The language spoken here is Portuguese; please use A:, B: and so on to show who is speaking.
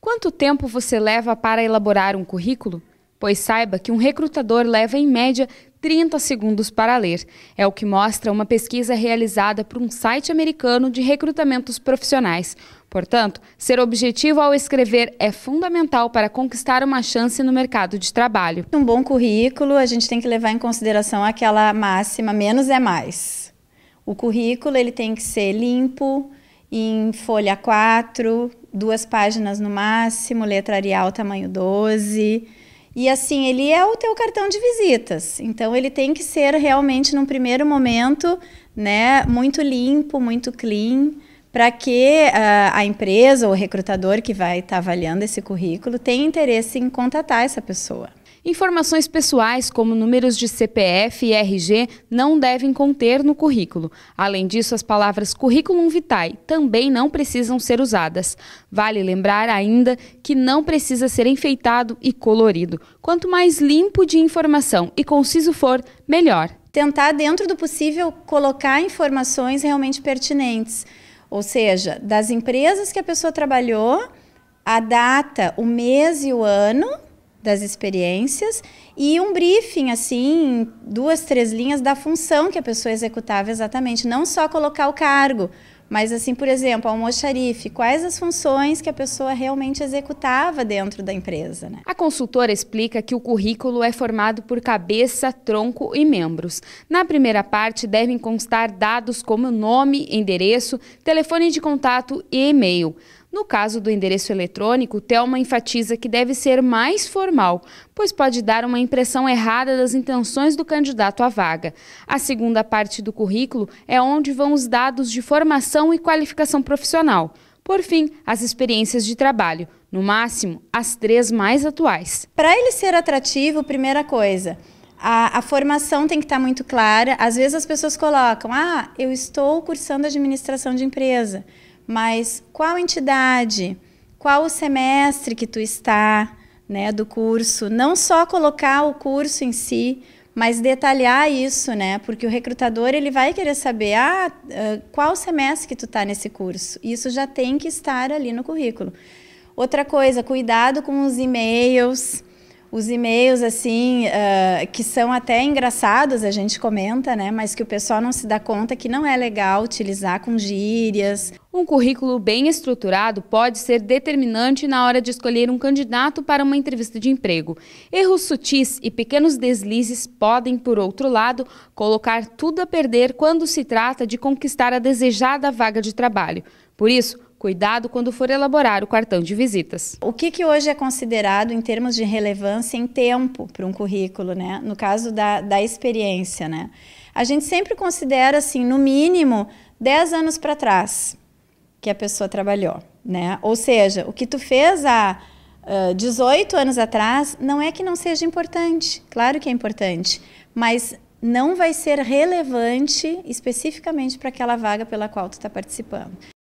A: Quanto tempo você leva para elaborar um currículo? Pois saiba que um recrutador leva em média 30 segundos para ler. É o que mostra uma pesquisa realizada por um site americano de recrutamentos profissionais. Portanto, ser objetivo ao escrever é fundamental para conquistar uma chance no mercado de trabalho. Um bom currículo,
B: a gente tem que levar em consideração aquela máxima menos é mais. O currículo ele tem que ser limpo, em folha 4, duas páginas no máximo, letra Arial tamanho 12. E assim, ele é o teu cartão de visitas. Então ele tem que ser realmente num primeiro momento, né, muito limpo, muito clean, para que uh, a empresa ou o recrutador que vai estar tá
A: avaliando esse currículo tenha interesse em contatar essa pessoa. Informações pessoais, como números de CPF e RG, não devem conter no currículo. Além disso, as palavras currículum vitae também não precisam ser usadas. Vale lembrar ainda que não precisa ser enfeitado e colorido. Quanto mais limpo de informação e conciso for, melhor. Tentar, dentro do possível, colocar informações
B: realmente pertinentes ou seja, das empresas que a pessoa trabalhou, a data, o mês e o ano das experiências e um briefing, assim, duas, três linhas da função que a pessoa executava exatamente. Não só colocar o cargo, mas, assim, por exemplo, almoxarife, quais as funções que a pessoa realmente
A: executava dentro da empresa? Né? A consultora explica que o currículo é formado por cabeça, tronco e membros. Na primeira parte, devem constar dados como nome, endereço, telefone de contato e e-mail. No caso do endereço eletrônico, Thelma enfatiza que deve ser mais formal, pois pode dar uma impressão errada das intenções do candidato à vaga. A segunda parte do currículo é onde vão os dados de formação e qualificação profissional. Por fim, as experiências de trabalho, no máximo as três mais atuais. Para ele ser atrativo, primeira coisa,
B: a, a, formação tem que estar tá muito clara. Às vezes as pessoas colocam, ah, eu estou cursando administração de empresa mas qual entidade, qual o semestre que tu está, né, do curso, não só colocar o curso em si, mas detalhar isso, né? Porque o recrutador ele vai querer saber, ah, ah qual semestre que tu está nesse curso. Isso já tem que estar ali no currículo. Outra coisa, cuidado com os e-mails, os e-mails assim uh, que são até engraçados a gente comenta né mas que o pessoal não se dá conta que não é legal
A: utilizar com gírias um currículo bem estruturado pode ser determinante na hora de escolher um candidato para uma entrevista de emprego. Erros sutis e pequenos deslizes podem, por outro lado, colocar tudo a perder quando se trata de conquistar a desejada vaga de trabalho. Por isso, Cuidado quando for elaborar o cartão de visitas.
B: O que, que hoje é considerado em termos de relevância em tempo para um currículo, né? No caso da, da experiência, né? A gente sempre considera, assim, no mínimo, 10 anos para trás que a pessoa trabalhou, né? Ou seja, o que tu fez há uh, 18 anos atrás não é que não seja importante, claro que é importante, mas não vai ser relevante especificamente para aquela vaga pela qual tu está participando.